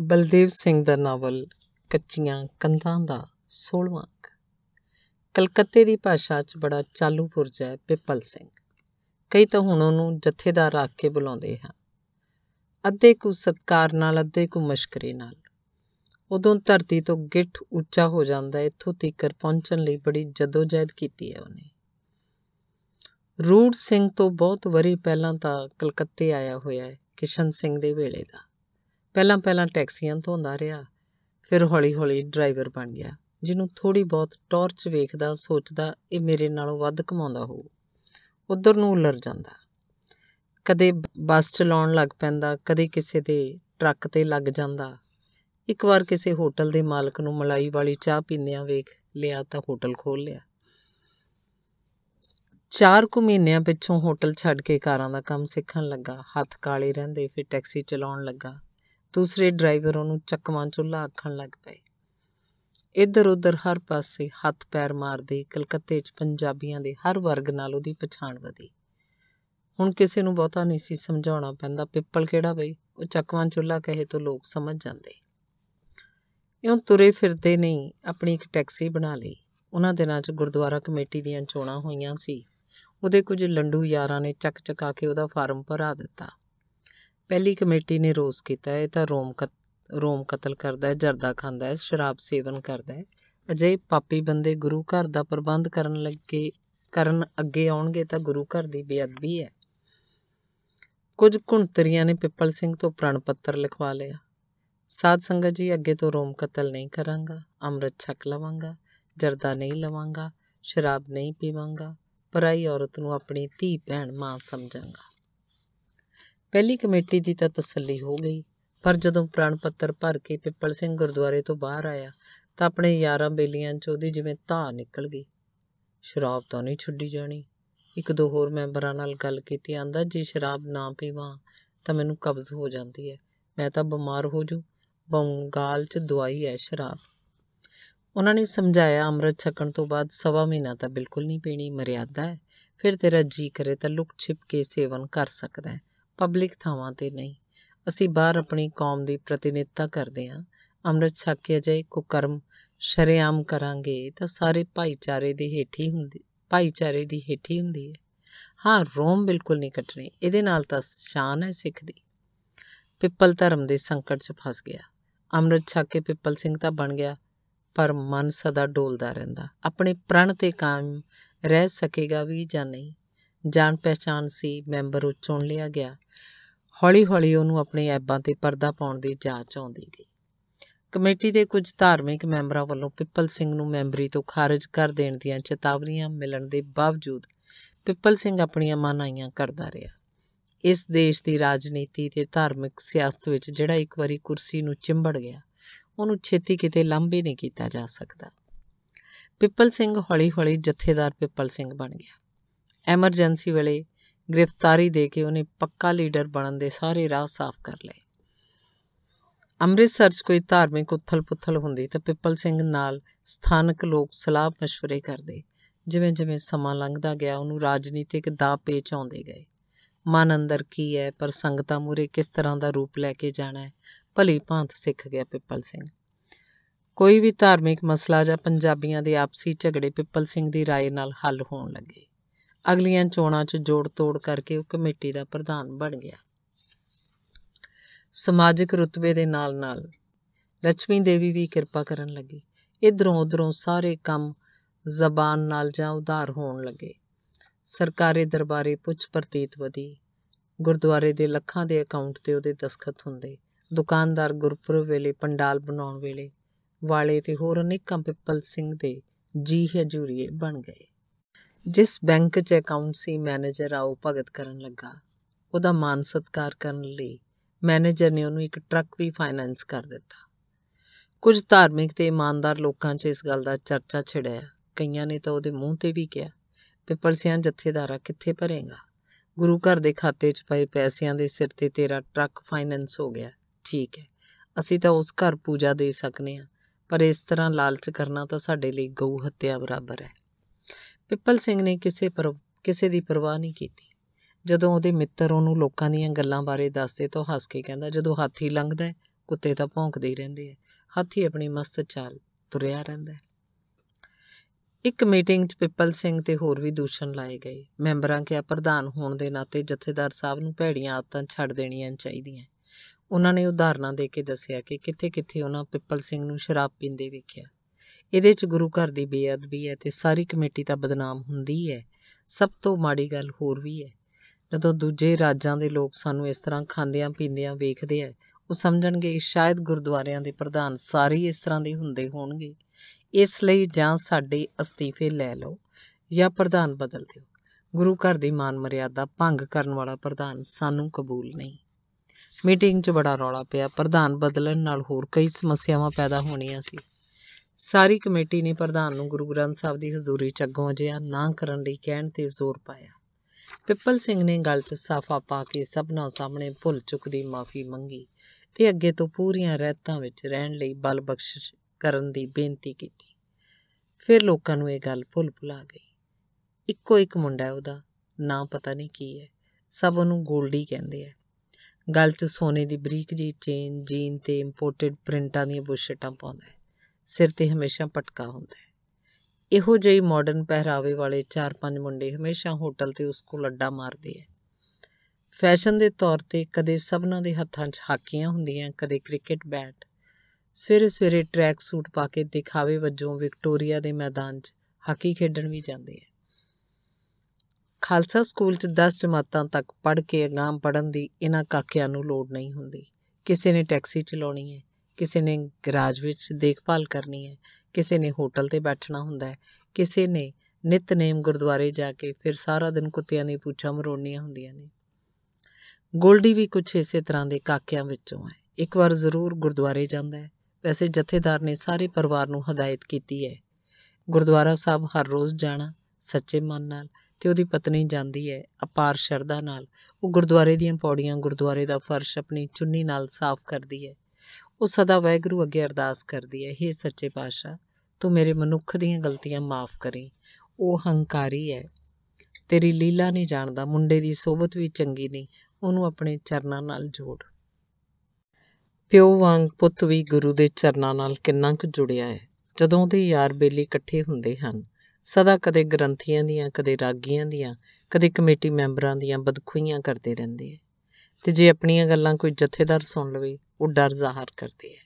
ਬਲਦੇਵ ਸਿੰਘ ਦਾ novel ਕੱਚੀਆਂ ਕੰਧਾਂ ਦਾ 16ਵਾਂ ਅੰਕ ਕਲਕੱਤੇ ਦੀ ਭਾਸ਼ਾ 'ਚ ਬੜਾ ਚਾਲੂ ਪੁਰਜਾ ਹੈ ਪਿੱਪਲ ਸਿੰਘ ਕਈ ਤਾਂ ਹੁਣ ਉਹਨੂੰ ਜਥੇਦਾਰ ਰੱਖ ਕੇ ਬੁਲਾਉਂਦੇ ਹਨ ਅੱਧੇ ਕੁ ਸਤਕਾਰ ਨਾਲ ਅੱਧੇ ਕੁ ਮਸ਼ਕਰੀ ਨਾਲ ਉਦੋਂ ਧਰਤੀ ਤੋਂ ਗਿੱਠ ਉੱਚਾ ਹੋ ਜਾਂਦਾ ਹੈ ਇੱਥੋਂ ਤੀਕਰ ਪਹੁੰਚਣ ਲਈ ਬੜੀ ਜਦੋਜਹਿਦ ਕੀਤੀ ਹੈ ਉਹਨੇ ਰੂੜ ਸਿੰਘ ਤੋਂ ਬਹੁਤ ਵਰੀ ਪਹਿਲਾਂ ਤਾਂ ਕਲਕੱਤੇ ਆਇਆ ਹੋਇਆ ਹੈ ਕਿਸ਼ਨ ਸਿੰਘ ਦੇ ਵੇਲੇ ਦਾ ਪਹਿਲਾਂ ਪਹਿਲਾਂ ਟੈਕਸੀਆਂ ਧੋਂਦਾ ਰਿਹਾ ਫਿਰ ਹੌਲੀ-ਹੌਲੀ ਡਰਾਈਵਰ ਬਣ ਗਿਆ ਜਿਹਨੂੰ ਥੋੜੀ ਬਹੁਤ ਟਾਰਚ ਵੇਖਦਾ ਸੋਚਦਾ ਇਹ ਮੇਰੇ ਨਾਲੋਂ ਵੱਧ ਕਮਾਉਂਦਾ ਹੋਊ ਉਧਰ ਨੂੰ ਉਲਰ ਜਾਂਦਾ ਕਦੇ ਬੱਸ ਚਲਾਉਣ ਲੱਗ ਪੈਂਦਾ ਕਦੇ ਕਿਸੇ ਦੇ ਟਰੱਕ ਤੇ ਲੱਗ ਜਾਂਦਾ ਇੱਕ ਵਾਰ ਕਿਸੇ ਹੋਟਲ ਦੇ ਮਾਲਕ ਨੂੰ ਮਲਾਈ ਵਾਲੀ ਚਾਹ ਪੀਂਦਿਆਂ ਵੇਖ ਲਿਆ ਤਾਂ ਹੋਟਲ ਖੋਲ ਲਿਆ ਚਾਰ ਕੁ ਮਹੀਨਿਆਂ ਪਿੱਛੋਂ ਹੋਟਲ ਛੱਡ ਕੇ ਕਾਰਾਂ ਦਾ ਕੰਮ ਸਿੱਖਣ ਲੱਗਾ ਹੱਥ ਕਾਲੇ ਰਹਿੰਦੇ ਫਿਰ ਟੈਕਸੀ ਚਲਾਉਣ ਲੱਗਾ ਦੂਸਰੇ ਡਰਾਈਵਰ ਉਹਨੂੰ ਚੱਕਵਾਂ ਚੁੱਲ੍ਹਾ ਆਖਣ ਲੱਗ ਪਏ ਇੱਧਰ ਉੱਧਰ ਹਰ ਪਾਸੇ ਹੱਥ ਪੈਰ ਮਾਰਦੇ ਕਲਕੱਤੇ 'ਚ ਪੰਜਾਬੀਆਂ ਦੇ ਹਰ ਵਰਗ ਨਾਲ ਉਹਦੀ ਪਛਾਣ ਵਧੀ ਹੁਣ ਕਿਸੇ ਨੂੰ ਬਹੁਤਾ ਨਹੀਂ ਸੀ ਸਮਝਾਉਣਾ ਪੈਂਦਾ ਪਿੱਪਲ ਕਿਹੜਾ ਬਈ ਉਹ ਚੱਕਵਾਂ ਚੁੱਲ੍ਹਾ ਕਹੇ ਤੋਂ ਲੋਕ ਸਮਝ ਜਾਂਦੇ ਇਉਂ ਤੁਰੇ ਫਿਰਦੇ ਨਹੀਂ ਆਪਣੀ ਇੱਕ ਟੈਕਸੀ ਬਣਾ ਲਈ ਉਹਨਾਂ ਦਿਨਾਂ 'ਚ ਗੁਰਦੁਆਰਾ ਕਮੇਟੀ ਦੀਆਂ ਚੋਣਾਂ ਹੋਈਆਂ ਸੀ ਉਹਦੇ ਕੁਝ ਲੰਡੂ ਯਾਰਾਂ ਨੇ ਚੱਕ ਚਕਾ ਕੇ ਉਹਦਾ ਫਾਰਮ ਭਰਾ ਦਿੱਤਾ ਪਹਿਲੀ ਕਮੇਟੀ ਨੇ ਰੋਸ ਕੀਤਾ ਇਹ ਤਾਂ ਰੋਮ ਰੋਮ ਕਤਲ ਕਰਦਾ ਹੈ ਜਰਦਾ ਖਾਂਦਾ ਹੈ ਸ਼ਰਾਬ ਸੇਵਨ ਕਰਦਾ ਹੈ ਅਜੇ ਪਾਪੀ ਬੰਦੇ ਗੁਰੂ ਘਰ ਦਾ ਪ੍ਰਬੰਧ ਕਰਨ ਲੱਗੇ ਕਰਨ ਅੱਗੇ ਆਉਣਗੇ ਤਾਂ ਗੁਰੂ ਘਰ ਦੀ ਬੇਅਦਬੀ ਹੈ ਕੁਝ ਘੁੰਤਰੀਆਂ ਨੇ ਪਿੱਪਲ ਸਿੰਘ ਤੋਂ ਪ੍ਰਣ ਪੱਤਰ ਲਿਖਵਾ ਲਿਆ ਸਾਧ ਸੰਗਤ ਜੀ ਅੱਗੇ ਤੋਂ ਰੋਮ ਕਤਲ ਨਹੀਂ ਕਰਾਂਗਾ ਅੰਮ੍ਰਿਤ ਛਕ ਲਵਾਂਗਾ ਜਰਦਾ ਨਹੀਂ ਲਵਾਂਗਾ ਸ਼ਰਾਬ ਨਹੀਂ ਪੀਵਾਂਗਾ ਪਰਾਈ ਔਰਤ ਨੂੰ ਆਪਣੀ ਧੀ ਭੈਣ ਮਾਂ ਸਮਝਾਂਗਾ ਪਹਿਲੀ ਕਮੇਟੀ ਦੀ ਤਾਂ ਤਸੱਲੀ ਹੋ ਗਈ ਪਰ ਜਦੋਂ ਪ੍ਰਣ ਪੱਤਰ ਭਰ ਕੇ ਪਿੱਪਲ ਸਿੰਘ ਗੁਰਦੁਆਰੇ ਤੋਂ ਬਾਹਰ ਆਇਆ ਤਾਂ ਆਪਣੇ ਯਾਰਾਂ ਬੇਲੀਆਂ 'ਚ ਉਹਦੀ ਜਿਵੇਂ ਧਾ ਨਿਕਲ ਗਈ ਸ਼ਰਾਬ ਤਾਂ ਨਹੀਂ ਛੱਡੀ ਜਾਣੀ ਇੱਕ ਦੋ ਹੋਰ ਮੈਂਬਰਾਂ ਨਾਲ ਗੱਲ ਕੀਤੀ ਆਂਦਾ ਜੇ ਸ਼ਰਾਬ ਨਾ ਪੀਵਾਂ ਤਾਂ ਮੈਨੂੰ ਕਬਜ਼ ਹੋ ਜਾਂਦੀ ਹੈ ਮੈਂ ਤਾਂ ਬਿਮਾਰ ਹੋ ਜੂ ਬੰਗਾਲ 'ਚ ਦਵਾਈ ਹੈ ਸ਼ਰਾਬ ਉਹਨਾਂ ਨੇ ਸਮਝਾਇਆ ਅੰਮ੍ਰਿਤ ਛਕਣ ਤੋਂ ਬਾਅਦ ਸਵਾ ਮਹੀਨਾ ਤਾਂ ਬਿਲਕੁਲ ਨਹੀਂ ਪੀਣੀ ਮਰਿਆਦਾ ਹੈ ਫਿਰ ਤੇਰਾ ਜੀ ਕਰੇ ਤਾਂ ਲੁਕ ਛਿਪ ਕੇ ਸੇਵਨ ਕਰ ਸਕਦਾ ਹੈ ਪਬਲਿਕ ਥਾਵਾਂ ਤੇ ਨਹੀਂ ਅਸੀਂ ਬਾਹਰ ਆਪਣੀ ਕੌਮ ਦੀ ਪ੍ਰਤੀਨਿਧਤਾ ਕਰਦੇ ਹਾਂ ਅੰਮ੍ਰਿਤ ਛਕ ਕੇ ਕੋ ਕਰਮ ਸ਼ਰੇਆਮ ਕਰਾਂਗੇ ਤਾਂ ਸਾਰੇ ਭਾਈਚਾਰੇ ਦੀ ਹੇਠੀ ਹੁੰਦੀ ਭਾਈਚਾਰੇ ਦੀ ਹੇਠੀ ਹੁੰਦੀ ਹੈ ਹਾਂ ਰੋਮ ਬਿਲਕੁਲ ਨਹੀਂ ਕੱਟਣੀ ਇਹਦੇ ਨਾਲ ਤਾਂ ਸ਼ਾਨ ਹੈ ਸਿੱਖ ਦੀ ਪਿੱਪਲ ਧਰਮ ਦੇ ਸੰਕਟ 'ਚ ਫਸ ਗਿਆ ਅੰਮ੍ਰਿਤ ਛਕ ਕੇ ਪਿੱਪਲ ਸਿੰਘ ਤਾਂ ਬਣ ਗਿਆ ਪਰ ਮਨ ਸਦਾ ਡੋਲਦਾ ਰਹਿੰਦਾ ਆਪਣੇ ਪ੍ਰਣ ਤੇ ਕਾਇਮ ਰਹਿ ਸਕੇਗਾ ਵੀ ਜਾਂ ਨਹੀਂ ਜਾਣ ਪਹਿਚਾਨ ਸੀ ਮੈਂਬਰ ਉਹ ਚੁਣ ਲਿਆ ਗਿਆ ਹੌਲੀ-ਹੌਲੀ ਉਹਨੂੰ ਆਪਣੇ ਐਬਾਂ ਤੇ ਪਰਦਾ ਪਾਉਣ ਦੀ ਜਾਂਚ ਆਉਂਦੀ ਗਈ ਕਮੇਟੀ ਦੇ ਕੁਝ ਧਾਰਮਿਕ ਮੈਂਬਰਾਂ ਵੱਲੋਂ ਪਿੱਪਲ ਸਿੰਘ ਨੂੰ ਮੈਂਬਰੀ ਤੋਂ ਖਾਰਜ ਕਰ ਦੇਣ ਦੀਆਂ ਚੇਤਾਵਨੀਆਂ ਮਿਲਣ ਦੇ ਬਾਵਜੂਦ ਪਿੱਪਲ ਸਿੰਘ ਆਪਣੀਆਂ ਮਨਾਈਆਂ ਕਰਦਾ ਰਿਹਾ ਇਸ ਦੇਸ਼ ਦੀ ਰਾਜਨੀਤੀ ਤੇ ਧਾਰਮਿਕ ਸਿਆਸਤ ਵਿੱਚ ਜਿਹੜਾ ਇੱਕ ਵਾਰੀ ਕੁਰਸੀ ਨੂੰ ਚਿੰਬੜ ਗਿਆ ਉਹਨੂੰ ਛੇਤੀ ਕਿਤੇ ਲੰਬੇ ਨਹੀਂ ਕੀਤਾ ਜਾ ਸਕਦਾ ਪਿੱਪਲ ਸਿੰਘ ਹੌਲੀ-ਹੌਲੀ ਜਥੇਦਾਰ ਪਿੱਪਲ ਸਿੰਘ ਬਣ ਗਿਆ ਐਮਰਜੈਂਸੀ ਵੇਲੇ ਗ੍ਰਿਫਤਾਰੀ ਦੇ ਕੇ ਉਹਨੇ ਪੱਕਾ ਲੀਡਰ ਬਣਨ ਦੇ ਸਾਰੇ ਰਾਹ ਸਾਫ਼ ਕਰ ਲਏ ਅੰਮ੍ਰਿਤਸਰ 'ਚ ਕੋਈ ਧਾਰਮਿਕ ਉਥਲ-ਪੁਥਲ ਹੁੰਦੀ ਤਾਂ ਪਿੱਪਲ ਸਿੰਘ ਨਾਲ ਸਥਾਨਕ ਲੋਕ ਸਲਾਹ مشਵਰੇ ਕਰਦੇ ਜਿਵੇਂ-ਜਿਵੇਂ ਸਮਾਂ ਲੰਘਦਾ ਗਿਆ ਉਹਨੂੰ ਰਾਜਨੀਤਿਕ ਦਾ ਪੇਚ ਆਉਂਦੇ ਗਏ ਮਨ ਅੰਦਰ ਕੀ ਹੈ ਪਰ ਸੰਗਤਾਂ ਮੂਰੇ ਕਿਸ ਤਰ੍ਹਾਂ ਦਾ ਰੂਪ ਲੈ ਕੇ ਜਾਣਾ ਹੈ ਭਲੀ ਭਾਂਤ ਸਿੱਖ ਗਿਆ ਪਿੱਪਲ ਸਿੰਘ ਕੋਈ ਵੀ ਧਾਰਮਿਕ ਮਸਲਾ ਜਾਂ ਪੰਜਾਬੀਆਂ ਦੇ ਆਪਸੀ ਝਗੜੇ ਪਿੱਪਲ ਸਿੰਘ ਦੀ رائے ਨਾਲ ਹੱਲ ਹੋਣ ਲੱਗੇ ਅਗਲੀਆਂ ਚੋਣਾਂ 'ਚ ਜੋੜ ਤੋੜ ਕਰਕੇ ਉਹ ਕਮੇਟੀ ਦਾ ਪ੍ਰਧਾਨ ਬਣ ਗਿਆ ਸਮਾਜਿਕ ਰੁਤਬੇ ਦੇ ਨਾਲ-ਨਾਲ ਲక్ష్ਮੀ ਦੇਵੀ ਵੀ ਕਿਰਪਾ ਕਰਨ ਲੱਗੀ ਇਧਰੋਂ ਉਧਰੋਂ ਸਾਰੇ ਕੰਮ ਜ਼ਬਾਨ ਨਾਲ ਜਾਂ ਉਧਾਰ ਹੋਣ ਲੱਗੇ ਸਰਕਾਰੀ ਦਰਬਾਰੇ ਪੁੱਛ ਪ੍ਰਤੀਤ ਵਧੀ ਗੁਰਦੁਆਰੇ ਦੇ ਲੱਖਾਂ ਦੇ ਅਕਾਊਂਟ ਤੇ ਉਹਦੇ ਦਸਖਤ ਹੁੰਦੇ ਦੁਕਾਨਦਾਰ ਗੁਰਪੁਰ ਵੇਲੇ ਪੰਡਾਲ ਬਣਾਉਣ ਵੇਲੇ ਵਾਲੇ ਤੇ ਹੋਰ ਅਨੇਕਾਂ ਪਿੱਪਲ ਸਿੰਘ ਦੇ ਜੀ ਹਜ਼ੂਰੀਏ ਬਣ ਗਏ ਜਿਸ ਬੈਂਕ 'ਚ ਅਕਾਊਂਟ ਸੀ ਮੈਨੇਜਰ ਉਹ ਭਗਤ ਕਰਨ ਲੱਗਾ ਉਹਦਾ ਮਾਨ ਸਤਕਾਰ ਕਰਨ ਲਈ ਮੈਨੇਜਰ ਨੇ ਉਹਨੂੰ ਇੱਕ ਟਰੱਕ ਵੀ ਫਾਈਨਾਂਸ ਕਰ ਦਿੱਤਾ ਕੁਝ ਧਾਰਮਿਕ ਤੇ ਇਮਾਨਦਾਰ ਲੋਕਾਂ 'ਚ ਇਸ ਗੱਲ ਦਾ ਚਰਚਾ ਛਿੜਿਆ ਕਈਆਂ ਨੇ ਤਾਂ ਉਹਦੇ ਮੂੰਹ ਤੇ ਵੀ ਕਿਹਾ ਪਿੱਪਲ ਸਿਆਂ ਜੱਥੇਦਾਰਾ ਕਿੱਥੇ ਭਰੇਗਾ ਗੁਰੂ ਘਰ ਦੇ ਖਾਤੇ 'ਚ ਪਏ ਪੈਸਿਆਂ ਦੇ ਸਿਰ ਤੇ ਤੇਰਾ ਟਰੱਕ ਫਾਈਨਾਂਸ ਹੋ ਗਿਆ ਠੀਕ ਹੈ ਅਸੀਂ ਤਾਂ ਉਸ ਘਰ ਪੂਜਾ ਦੇ ਸਕਨੇ ਆ ਪਰ ਇਸ ਤਰ੍ਹਾਂ ਲਾਲਚ ਕਰਨਾ ਤਾਂ ਸਾਡੇ ਲਈ ਗਊ ਹੱਤਿਆ ਬਰਾਬਰ ਹੈ ਪਿੱਪਲ ਸਿੰਘ ਨੇ ਕਿਸੇ ਪਰ ਕਿਸੇ ਦੀ ਪਰਵਾਹ ਨਹੀਂ ਕੀਤੀ ਜਦੋਂ ਉਹਦੇ ਮਿੱਤਰ ਉਹਨੂੰ ਲੋਕਾਂ ਦੀਆਂ ਗੱਲਾਂ ਬਾਰੇ ਦੱਸਦੇ ਤਾਂ ਹੱਸ ਕੇ ਕਹਿੰਦਾ ਜਦੋਂ ਹਾਥੀ ਲੰਘਦਾ ਹੈ ਕੁੱਤੇ ਤਾਂ ਭੌਂਕਦੇ ਹੀ ਰਹਿੰਦੇ ਆ ਹਾਥੀ ਆਪਣੀ ਮਸਤ ਚਾਲ ਤੁਰਿਆ ਰਹਿੰਦਾ ਇੱਕ ਮੀਟਿੰਗ 'ਚ ਪਿੱਪਲ ਸਿੰਘ ਤੇ ਹੋਰ ਵੀ ਦੂਸ਼ਣ ਲਾਏ ਗਏ ਮੈਂਬਰਾਂ ਕਿਹਾ ਪ੍ਰਧਾਨ ਹੋਣ ਦੇ ਨਾਤੇ ਜਥੇਦਾਰ ਸਾਹਿਬ ਨੂੰ ਭੈੜੀਆਂ ਆਦਤਾਂ ਛੱਡ ਦੇਣੀਆਂ ਚਾਹੀਦੀਆਂ ਉਹਨਾਂ ਨੇ ਉਦਾਹਰਨਾਂ ਦੇ ਕੇ ਦੱਸਿਆ ਕਿ ਕਿੱਥੇ-ਕਿੱਥੇ ਉਹਨਾਂ ਪਿੱਪਲ ਸਿੰਘ ਨੂੰ ਸ਼ਰਾਬ ਪੀਂਦੇ ਵੇਖਿਆ ਇਹਦੇ 'ਚ ਗੁਰੂ ਘਰ ਦੀ ਬੇਅਦਬੀ ਹੈ ਤੇ ਸਾਰੀ ਕਮੇਟੀ ਤਾਂ ਬਦਨਾਮ ਹੁੰਦੀ ਹੈ ਸਭ ਤੋਂ ਮਾੜੀ ਗੱਲ ਹੋਰ ਵੀ ਹੈ ਜਦੋਂ ਦੂਜੇ ਰਾਜਾਂ ਦੇ ਲੋਕ ਸਾਨੂੰ ਇਸ ਤਰ੍ਹਾਂ ਖਾਂਦਿਆਂ ਪੀਂਦਿਆਂ ਵੇਖਦੇ ਆ ਉਹ ਸਮਝਣਗੇ ਸ਼ਾਇਦ ਗੁਰਦੁਆਰਿਆਂ ਦੇ ਪ੍ਰਧਾਨ ਸਾਰੇ ਇਸ ਤਰ੍ਹਾਂ ਦੇ ਹੁੰਦੇ ਹੋਣਗੇ ਇਸ ਲਈ ਜਾਂ ਸਾਡੇ ਅਸਤੀਫੇ ਲੈ ਲਓ ਜਾਂ ਪ੍ਰਧਾਨ ਬਦਲ ਦਿਓ ਗੁਰੂ ਘਰ ਦੀ ਮਾਨ ਮਰਿਆਦਾ ਭੰਗ ਕਰਨ ਵਾਲਾ ਪ੍ਰਧਾਨ ਸਾਨੂੰ ਕਬੂਲ ਨਹੀਂ ਮੀਟਿੰਗ 'ਚ ਬੜਾ ਰੌਲਾ ਪਿਆ ਪ੍ਰਧਾਨ ਬਦਲਣ ਨਾਲ ਹੋਰ ਕਈ ਸਮੱਸਿਆਵਾਂ ਪੈਦਾ ਹੋਣੀਆਂ ਸੀ ਸਾਰੀ ਕਮੇਟੀ ਨੇ ਪ੍ਰਧਾਨ ਨੂੰ ਗੁਰੂ ਗ੍ਰੰਥ ਸਾਹਿਬ ਦੀ ਹਜ਼ੂਰੀ 'ਚ ਅੱਗੋਂ ਜਿਆ ਨਾ ਕਰਨ ਲਈ ਕਹਿਣ ਤੇ ਜ਼ੋਰ ਪਾਇਆ ਪਿੱਪਲ ਸਿੰਘ ਨੇ ਗੱਲ 'ਚ ਸਾਫਾ ਪਾ ਕੇ ਸਭਨਾਂ ਸਾਹਮਣੇ ਭੁੱਲ ਚੁੱਕ ਦੀ ਮਾਫੀ ਮੰਗੀ ਤੇ ਅੱਗੇ ਤੋਂ ਪੂਰੀਆਂ ਰਹਿਤਾਂ ਵਿੱਚ ਰਹਿਣ ਲਈ ਬਲ ਬਖਸ਼ਿਸ਼ ਕਰਨ ਦੀ ਬੇਨਤੀ ਕੀਤੀ ਫਿਰ ਲੋਕਾਂ ਨੂੰ ਇਹ ਗੱਲ ਭੁੱਲ ਭੁਲਾ ਗਈ ਇੱਕੋ ਇੱਕ ਮੁੰਡਾ ਹੈ ਉਹਦਾ ਨਾਂ ਪਤਾ ਨਹੀਂ ਕੀ ਹੈ ਸਭ ਉਹਨੂੰ ਗੋਲਡੀ ਕਹਿੰਦੇ ਆ ਗੱਲ 'ਚ ਸੋਨੇ ਦੀ ਬਰੀਕ ਜੀ ਚੇਨ ਜੀਨ ਤੇ ਇੰਪੋਰਟਡ ਪ੍ਰਿੰਟਾਂ ਦੀਆਂ ਬੁਸ਼ਟਾਂ ਪਾਉਂਦਾ ਹੈ ਸਿਰ ਤੇ ਹਮੇਸ਼ਾ ਪਟਕਾ ਹੁੰਦਾ ਹੈ ਇਹੋ ਜਿਹੀ ਮਾਡਰਨ ਪਹਿਰਾਵੇ ਵਾਲੇ ਚਾਰ ਪੰਜ ਮੁੰਡੇ ਹਮੇਸ਼ਾ ਹੋਟਲ ਤੇ ਉਸ ਕੋਲ ਅੱਡਾ ਮਾਰਦੇ ਐ ਫੈਸ਼ਨ ਦੇ ਤੌਰ ਤੇ ਕਦੇ ਸਭਨਾਂ ਦੇ ਹੱਥਾਂ 'ਚ ਹਾਕੀਆਂ ਹੁੰਦੀਆਂ ਕਦੇ ਕ੍ਰਿਕਟ ਬੈਟ ਸਵੇਰੇ ਸਵੇਰੇ ਟਰੈਕ ਸੂਟ ਪਾ ਕੇ ਦਿਖਾਵੇ ਵੱਜੋਂ ਵਿਕਟੋਰੀਆ ਦੇ ਮੈਦਾਨ 'ਚ ਹਾਕੀ ਖੇਡਣ ਵੀ ਜਾਂਦੇ ਐ ਖਾਲਸਾ ਸਕੂਲ 'ਚ 10 ਜਮਾਤਾਂ ਤੱਕ ਪੜ੍ਹ ਕੇ ਅਗਾਮ ਪੜਨ ਦੀ ਇਹਨਾਂ ਕਾਕਿਆਂ ਨੂੰ ਲੋੜ ਨਹੀਂ ਹੁੰਦੀ ਕਿਸੇ ਨੇ ਟੈਕਸੀ ਚਲਾਉਣੀ ਹੈ ਕਿਸੇ ਨੇ ਗਰਾਜ ਵਿੱਚ ਦੇਖਭਾਲ ਕਰਨੀ ਹੈ ਕਿਸੇ ਨੇ ਹੋਟਲ ਤੇ ਬੈਠਣਾ ਹੁੰਦਾ ਹੈ ਕਿਸੇ ਨੇ ਨਿਤਨੇਮ ਗੁਰਦੁਆਰੇ ਜਾ ਕੇ ਫਿਰ ਸਾਰਾ ਦਿਨ ਕੁੱਤਿਆਂ ਦੀ ਪੂਛਾਂ ਮਰੋਣੀਆਂ ਹੁੰਦੀਆਂ ਨੇ ਗੋਲਡੀ ਵੀ ਕੁਝ ਇਸੇ ਤਰ੍ਹਾਂ ਦੇ ਕਾਕਿਆਂ ਵਿੱਚੋਂ ਹੈ ਇੱਕ ਵਾਰ ਜ਼ਰੂਰ ਗੁਰਦੁਆਰੇ ਜਾਂਦਾ ਹੈ ਵੈਸੇ ਜਥੇਦਾਰ ਨੇ ਸਾਰੇ ਪਰਿਵਾਰ ਨੂੰ ਹਦਾਇਤ ਕੀਤੀ ਹੈ ਗੁਰਦੁਆਰਾ ਸਾਹਿਬ ਹਰ ਰੋਜ਼ ਜਾਣਾ ਸੱਚੇ ਮਨ ਨਾਲ ਤੇ ਉਹਦੀ ਪਤਨੀ ਜਾਂਦੀ ਹੈ ਅਪਾਰ ਸ਼ਰਧਾ ਨਾਲ ਉਹ ਗੁਰਦੁਆਰੇ ਦੀਆਂ ਪੌੜੀਆਂ ਗੁਰਦੁਆਰੇ ਦਾ ਫਰਸ਼ ਆਪਣੀ ਚੁੰਨੀ ਨਾਲ ਸਾਫ਼ ਕਰਦੀ ਹੈ ਉਹ ਸਦਾ ਵਾਹਿਗੁਰੂ ਅੱਗੇ ਅਰਦਾਸ ਕਰਦੀ ਹੈ हे ਸੱਚੇ ਪਾਤਸ਼ਾਹ ਤੂੰ ਮੇਰੇ ਮਨੁੱਖ ਦੀਆਂ ਗਲਤੀਆਂ ਮਾਫ ਕਰੀ ਉਹ ਹੰਕਾਰੀ ਹੈ ਤੇਰੀ ਲੀਲਾ ਨਹੀਂ ਜਾਣਦਾ ਮੁੰਡੇ ਦੀ ਸੋਬਤ ਵੀ ਚੰਗੀ ਨਹੀਂ ਉਹਨੂੰ ਆਪਣੇ ਚਰਨਾਂ ਨਾਲ ਜੋੜ ਪਿਓ ਵਾਂਗ ਪੁੱਤ ਵੀ ਗੁਰੂ ਦੇ ਚਰਨਾਂ ਨਾਲ ਕਿੰਨਾ ਕੁ ਜੁੜਿਆ ਹੈ ਜਦੋਂ ਉਹਦੇ ਯਾਰ ਬੇਲੀ ਇਕੱਠੇ ਹੁੰਦੇ ਹਨ ਸਦਾ ਕਦੇ ਗ੍ਰੰਥੀਆਂ ਦੀਆਂ ਕਦੇ ਰਾਗੀਆਂ ਦੀਆਂ ਕਦੇ ਕਮੇਟੀ ਮੈਂਬਰਾਂ ਦੀਆਂ ਬਦਖੂਈਆਂ ਕਰਦੇ ਰਹਿੰਦੇ ਤੇ ਜੇ ਆਪਣੀਆਂ ਗੱਲਾਂ ਕੋਈ ਜਥੇਦਾਰ ਸੁਣ ਲਵੇ ਉਹ ਡਰ ਜ਼ਾਹਰ ਕਰਦੇ ਹੈ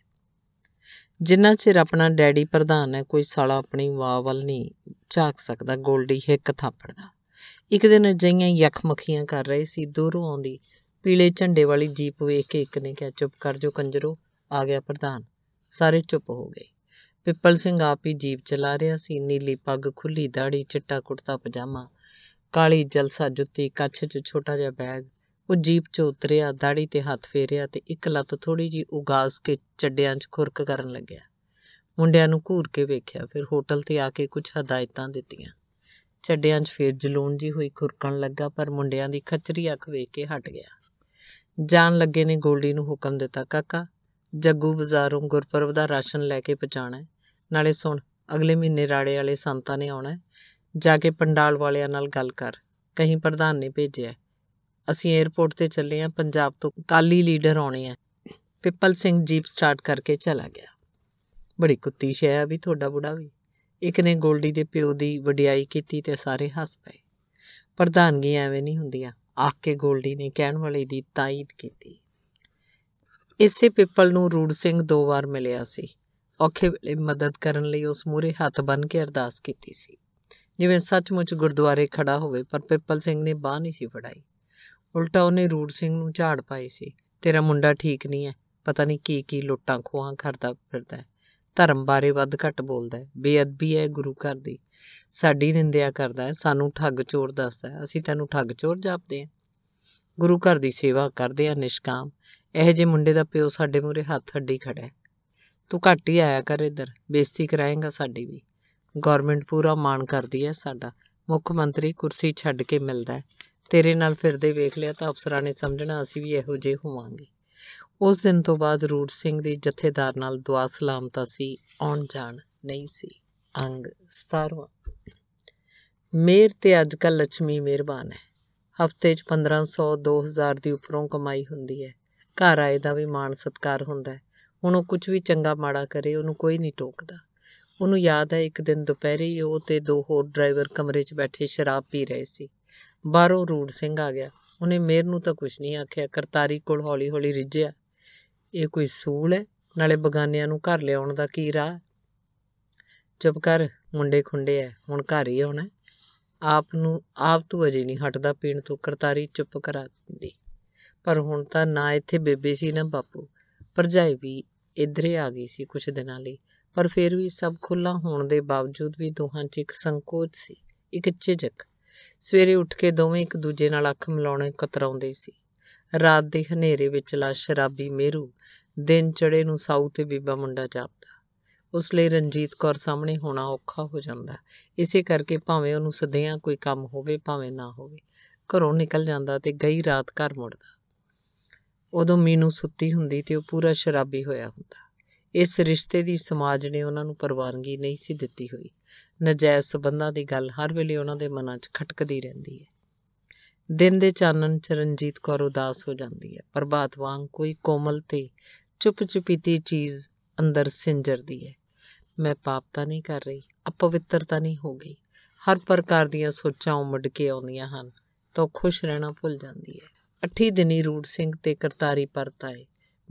ਜਿੰਨਾ ਚਿਰ ਆਪਣਾ ਡੈਡੀ ਪ੍ਰਧਾਨ ਹੈ ਕੋਈ ਸਾਲਾ ਆਪਣੀ ਵਾਹ ਵੱਲ ਨਹੀਂ ਝਾਕ ਸਕਦਾ ਗੋਲਡੀ ਹਿੱਕ ਥਾਪੜਦਾ ਇੱਕ ਦਿਨ ਯਖ ਮੱਖੀਆਂ ਕਰ ਰਹੇ ਸੀ ਦੂਰੋਂ ਆਉਂਦੀ ਪੀਲੇ ਝੰਡੇ ਵਾਲੀ ਜੀਪ ਵੇਖ ਕੇ ਇੱਕ ਨੇ ਕਿਹਾ ਚੁੱਪ ਕਰ ਜੋ ਕੰਜਰੋ ਆ ਗਿਆ ਪ੍ਰਧਾਨ ਸਾਰੇ ਚੁੱਪ ਹੋ ਗਏ ਪਿੱਪਲ ਸਿੰਘ ਆਪ ਹੀ ਜੀਪ ਚਲਾ ਰਿਹਾ ਸੀ ਨੀਲੀ ਪੱਗ ਖੁੱਲੀ ਦਾੜੀ ਚਿੱਟਾ ਕੁੜਤਾ ਪਜਾਮਾ ਕਾਲੀ ਜਲਸਾ ਜੁੱਤੀ ਕੱਛ 'ਚ ਛੋਟਾ ਜਿਹਾ ਬੈਗ ਉਹ ਜੀਪ 'ਚ ਉਤਰਿਆ ਦਾੜੀ ਤੇ ਹੱਥ ਫੇਰਿਆ ਤੇ ਇੱਕ ਲੱਤ ਥੋੜੀ ਜੀ ਉਗਾਸ ਕੇ ਚੱਡਿਆਂ 'ਚ ਖੁਰਕ ਕਰਨ ਲੱਗਿਆ ਮੁੰਡਿਆਂ ਨੂੰ ਘੂਰ ਕੇ ਵੇਖਿਆ ਫਿਰ ਹੋਟਲ ਤੇ ਆ ਕੇ ਕੁਝ ਹਦਾਇਤਾਂ ਦਿੱਤੀਆਂ ਚੱਡਿਆਂ 'ਚ ਫੇਰ ਜਲੂਣ ਜੀ ਹੋਈ ਖੁਰਕਣ ਲੱਗਾ ਪਰ ਮੁੰਡਿਆਂ ਦੀ ਖੱਚਰੀ ਅੱਖ ਵੇਖ ਕੇ ਹਟ ਗਿਆ ਜਾਣ ਲੱਗੇ ਨੇ ਗੋਲਡੀ ਨੂੰ ਹੁਕਮ ਦਿੱਤਾ ਕਾਕਾ ਜੱਗੂ ਬਾਜ਼ਾਰੋਂ ਗੁਰਪੁਰਬ ਦਾ ਰਾਸ਼ਨ ਲੈ ਕੇ ਪਹੁੰਚਾਣਾ ਨਾਲੇ ਸੁਣ ਅਗਲੇ ਮਹੀਨੇ ਰਾੜੇ ਵਾਲੇ ਸੰਤਾਂ ਨੇ ਆਉਣਾ ਜਾ ਕੇ ਪੰਡਾਲ ਵਾਲਿਆਂ ਨਾਲ ਗੱਲ ਕਰ ਕਹੀਂ ਪ੍ਰਧਾਨ ਨੇ ਭੇਜਿਆ ਅਸੀਂ 에어ਪੋਰਟ ਤੇ ਚੱਲੇ ਆ ਪੰਜਾਬ ਤੋਂ ਕਾਲੀ ਲੀਡਰ ਆਉਣੇ ਆ ਪਿੱਪਲ ਸਿੰਘ ਜੀਪ ਸਟਾਰਟ ਕਰਕੇ ਚਲਾ ਗਿਆ ਬੜੀ ਕੁੱਤੀ ਸ਼ਾਇਆ ਵੀ ਤੁਹਾਡਾ ਬੁੜਾ ਵੀ ਇੱਕ ਨੇ ਗੋਲਡੀ ਦੇ ਪਿਓ ਦੀ ਵਡਿਆਈ ਕੀਤੀ ਤੇ ਸਾਰੇ ਹੱਸ ਪਏ ਪ੍ਰਧਾਨਗੀ ਐਵੇਂ ਨਹੀਂ ਹੁੰਦੀਆਂ ਆਖ ਕੇ ਗੋਲਡੀ ਨੇ ਕਹਿਣ ਵਾਲੇ ਦੀ ਤਾਇਦ ਕੀਤੀ ਇਸੇ ਪਿੱਪਲ ਨੂੰ ਰੂੜ ਸਿੰਘ ਦੋ ਵਾਰ ਮਿਲਿਆ ਸੀ ਔਖੇ ਵੇਲੇ ਮਦਦ ਕਰਨ ਲਈ ਉਸ ਮੂਰੇ ਹੱਥ ਬੰਨ ਕੇ ਅਰਦਾਸ ਕੀਤੀ ਸੀ ਜਿਵੇਂ ਸੱਚਮੁੱਚ ਗੁਰਦੁਆਰੇ ਖੜਾ ਹੋਵੇ ਪਰ ਪਿੱਪਲ ਸਿੰਘ ਨੇ ਬਾਹ ਨਹੀਂ ਸੀ ਫੜਾਈ ਉਲਟਾ ਉਹਨੇ ਰੂੜ ਸਿੰਘ ਨੂੰ ਝਾੜ ਪਾਈ ਸੀ ਤੇਰਾ ਮੁੰਡਾ ਠੀਕ ਨਹੀਂ ਹੈ ਪਤਾ ਨਹੀਂ ਕੀ ਕੀ ਲੁੱਟਾਂ ਖੋਹਾਂ ਕਰਦਾ ਫਿਰਦਾ ਧਰਮ ਬਾਰੇ ਵੱਧ ਘੱਟ ਬੋਲਦਾ ਬੇਅਦਬੀ ਹੈ ਗੁਰੂ ਘਰ ਦੀ ਸਾਡੀ ਨਿੰਦਿਆ ਕਰਦਾ ਸਾਨੂੰ ਠੱਗ ਚੋਰ ਦੱਸਦਾ ਅਸੀਂ ਤੈਨੂੰ ਠੱਗ ਚੋਰ ਜਾਪਦੇ ਹਾਂ ਗੁਰੂ ਘਰ ਦੀ ਸੇਵਾ ਕਰਦੇ ਆ ਨਿਸ਼ਕਾਮ ਇਹ ਜੇ ਮੁੰਡੇ ਦਾ ਪਿਓ ਸਾਡੇ ਮੂਰੇ ਹੱਥ ਅੱਡੀ ਖੜਾ ਤੂੰ ਘੱਟ ਹੀ ਆਇਆ ਕਰ ਇੱਧਰ ਬੇਇੱਜ਼ਤੀ ਕਰਾਏਗਾ ਸਾਡੀ ਵੀ ਗਵਰਨਮੈਂਟ ਪੂਰਾ ਮਾਣ ਕਰਦੀ ਹੈ ਸਾਡਾ ਮੁੱਖ ਮੰਤਰੀ ਕੁਰਸੀ ਛੱਡ ਕੇ ਮਿਲਦਾ ਤੇਰੇ ਨਾਲ ਫਿਰਦੇ ਵੇਖ ਲਿਆ ਤਾਂ ਅਫਸਰਾਂ ਨੇ ਸਮਝਣਾ ਅਸੀਂ ਵੀ ਇਹੋ ਜਿਹੇ ਹੋਵਾਂਗੇ ਉਸ ਦਿਨ ਤੋਂ ਬਾਅਦ ਰੂਟ ਸਿੰਘ ਦੀ ਜਥੇਦਾਰ ਨਾਲ ਦੁਆ ਸਲਾਮ ਤਾਂ ਸੀ ਆਉਣ ਜਾਣ ਨਹੀਂ ਸੀ ਅੰਗ 17 ਮੇਰ ਤੇ ਅੱਜ ਕੱਲ ਲక్ష్ਮੀ ਮਿਹਰਬਾਨ ਹੈ ਹਫਤੇ 'ਚ 1500 2000 ਦੀ ਉੱਪਰੋਂ ਕਮਾਈ ਹੁੰਦੀ ਹੈ ਘਰ ਆਏ ਦਾ ਵੀ ਮਾਣ ਸਤਕਾਰ ਹੁੰਦਾ ਹੈ ਹੁਣ ਉਹ ਕੁਝ ਵੀ ਚੰਗਾ ਮਾੜਾ ਕਰੇ ਉਹਨੂੰ ਕੋਈ ਨਹੀਂ ਟੋਕਦਾ ਉਹਨੂੰ ਯਾਦ ਹੈ ਇੱਕ ਦਿਨ ਦੁਪਹਿਰੇ ਉਹ ਤੇ ਦੋ ਹੋਰ ਡਰਾਈਵਰ ਕਮਰੇ 'ਚ ਬੈਠੇ ਸ਼ਰਾਬ ਪੀ ਰਹੇ ਸੀ ਬਾਹਰੋਂ ਰੂੜ ਸਿੰਘ ਆ ਗਿਆ ਉਹਨੇ ਮੇਰ ਨੂੰ ਤਾਂ ਕੁਝ ਨਹੀਂ ਆਖਿਆ ਕਰਤਾਰੀ ਕੋਲ ਹੌਲੀ-ਹੌਲੀ ਰਿੱਝਿਆ ਇਹ ਕੋਈ ਸੂਲ ਹੈ ਨਾਲੇ ਬਗਾਨਿਆਂ ਨੂੰ ਘਰ ਲਿਆਉਣ ਦਾ ਕੀ ਰਾਹ ਚੁੱਪ ਕਰ ਮੁੰਡੇ ਖੁੰਡੇ ਐ ਹੁਣ ਘਰ ਹੀ ਆਉਣਾ ਆਪ ਨੂੰ ਆਪ ਤੂੰ ਅਜੇ ਨਹੀਂ ਹਟਦਾ ਪੀਣ ਤੋਂ ਕਰਤਾਰੀ ਚੁੱਪ ਕਰਾ ਦਿੰਦੀ ਪਰ ਹੁਣ ਤਾਂ ਨਾ ਇੱਥੇ ਬੇਬੇ ਸੀ ਨਾ ਬਾਪੂ ਜਾਈ ਵੀ ਇਧਰੇ ਆ ਗਈ ਸੀ ਕੁਝ ਦਿਨਾਂ ਲਈ ਪਰ ਫਿਰ ਵੀ ਸਭ ਖੁੱਲਾ ਹੋਣ ਦੇ ਬਾਵਜੂਦ ਵੀ ਦੋਹਾਂ 'ਚ ਇੱਕ ਸੰਕੋਚ ਸੀ ਇੱਕ ਝਿਜਕ ਸਵੇਰੇ ਉੱਠ ਕੇ ਦੋਵੇਂ ਇੱਕ ਦੂਜੇ ਨਾਲ ਅੱਖ ਮਿਲਾਉਣੇ ਕਤਰਾਉਂਦੇ ਸੀ ਰਾਤ ਦੇ ਹਨੇਰੇ ਵਿੱਚ ਲਾ ਸ਼ਰਾਬੀ ਮੇਰੂ ਦਿਨ ਚੜੇ ਨੂੰ ਸਾਊ ਤੇ ਬੀਬਾ ਮੁੰਡਾ ਜਾਪਦਾ ਉਸ ਲਈ ਰਣਜੀਤ ਕੌਰ ਸਾਹਮਣੇ ਹੋਣਾ ਔਖਾ ਹੋ ਜਾਂਦਾ ਇਸੇ ਕਰਕੇ ਭਾਵੇਂ ਉਹਨੂੰ ਸਦਿਆਂ ਕੋਈ ਕੰਮ ਹੋਵੇ ਭਾਵੇਂ ਨਾ ਹੋਵੇ ਘਰੋਂ ਨਿਕਲ ਜਾਂਦਾ ਤੇ ਗਈ ਰਾਤ ਘਰ ਮੁੜਦਾ ਉਦੋਂ ਮੀਨੂ ਸੁੱਤੀ ਹੁੰਦੀ ਤੇ ਉਹ ਪੂਰਾ ਸ਼ਰਾਬੀ ਹੋਇਆ ਹੁੰਦਾ ਇਸ ਰਿਸ਼ਤੇ ਦੀ ਸਮਾਜ ਨੇ ਉਹਨਾਂ ਨੂੰ ਪਰਵਾਨਗੀ ਨਹੀਂ ਸੀ ਦਿੱਤੀ ਹੋਈ ਨਜਾਇਜ਼ ਸਬੰਧਾਂ ਦੀ ਗੱਲ ਹਰ ਵੇਲੇ ਉਹਨਾਂ ਦੇ ਮਨਾਂ 'ਚ ਖਟਕਦੀ ਰਹਿੰਦੀ ਹੈ ਦਿਨ ਦੇ ਚਾਨਣ 'ਚ ਰਣਜੀਤ ਕੌਰ ਉਦਾਸ ਹੋ ਜਾਂਦੀ ਹੈ ਪ੍ਰਭਾਤ ਵਾਂਗ ਕੋਈ ਕੋਮਲ ਤੇ ਚੁੱਪ ਦੀ ਚੀਜ਼ ਅੰਦਰ ਸਿੰਜਰਦੀ ਹੈ ਮੈਂ ਪਾਪ ਤਾਂ ਨਹੀਂ ਕਰ ਰਹੀ ਅਪਵਿੱਤਰਤਾ ਨਹੀਂ ਹੋ ਗਈ ਹਰ ਪ੍ਰਕਾਰ ਦੀਆਂ ਸੋਚਾਂ ਉਮੜ ਕੇ ਆਉਂਦੀਆਂ ਹਨ ਤਾਂ ਖੁਸ਼ ਰਹਿਣਾ ਭੁੱਲ ਜਾਂਦੀ ਹੈ ਅੱਠੀ ਦਿਨੀ ਰੂੜ ਸਿੰਘ ਤੇ ਕਰਤਾਰੀ ਪਰਤਾਏ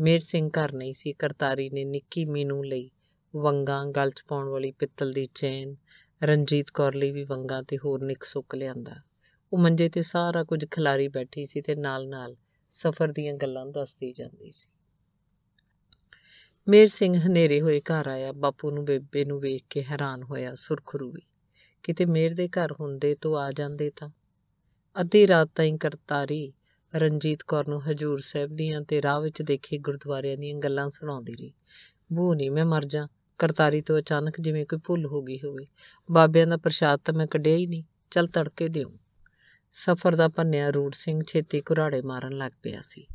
ਮੇਰ ਸਿੰਘ ਘਰ ਨਹੀਂ ਸੀ ਕਰਤਾਰੀ ਨੇ ਨਿੱਕੀ ਮੀਨੂ ਲਈ ਵੰਗਾ ਗਲ 'ਚ ਪਾਉਣ ਵਾਲੀ ਪਿੱਤਲ ਦੀ ਚੈਨ ਰਣਜੀਤ ਕੌਰ ਲਈ ਵੀ ਵੰਗਾ ਤੇ ਹੋਰ ਨਿੱਕ ਸੁੱਕ ਲਿਆਂਦਾ ਉਹ ਮੰਜੇ ਤੇ ਸਾਰਾ ਕੁਝ ਖਿਲਾਰੀ ਬੈਠੀ ਸੀ ਤੇ ਨਾਲ-ਨਾਲ ਸਫ਼ਰ ਦੀਆਂ ਗੱਲਾਂ ਦੱਸਦੀ ਜਾਂਦੀ ਸੀ ਮੇਰ ਸਿੰਘ ਹਨੇਰੇ ਹੋਏ ਘਰ ਆਇਆ ਬਾਪੂ ਨੂੰ ਬੇਬੇ ਨੂੰ ਵੇਖ ਕੇ ਹੈਰਾਨ ਹੋਇਆ ਸੁਰਖਰੂ ਵੀ ਕਿਤੇ ਮੇਰ ਦੇ ਘਰ ਹੁੰਦੇ ਤੋਂ ਆ ਜਾਂਦੇ ਤਾਂ ਅੱਧੀ ਰਾਤ ਤਾਈਂ ਕਰਤਾਰੀ ਰਣਜੀਤ ਕੌਰ ਨੂੰ ਹਜੂਰ ਸਾਹਿਬ ਦੀਆਂ ਤੇ ਰਾਹ ਵਿੱਚ ਦੇਖੇ ਗੁਰਦੁਆਰਿਆਂ ਦੀਆਂ ਗੱਲਾਂ ਸੁਣਾਉਂਦੀ ਰਹੀ ਬੂ ਨਹੀਂ ਮੈਂ ਮਰ ਜਾ ਕਰਤਾਰੀ ਤੋਂ ਅਚਾਨਕ ਜਿਵੇਂ ਕੋਈ ਭੁੱਲ ਹੋ ਗਈ ਹੋਵੇ ਬਾਬਿਆਂ ਦਾ ਪ੍ਰਸ਼ਾਦ ਤਾਂ ਮੈਂ ਕੱਢਿਆ ਹੀ ਨਹੀਂ ਚੱਲ ਤੜਕੇ ਦਿਓ ਸਫ਼ਰ ਦਾ ਭੰਨਿਆ ਰੂੜ ਸਿੰਘ ਛੇਤੀ ਘੁਰਾੜੇ ਮਾਰਨ ਲੱਗ ਪਿਆ ਸੀ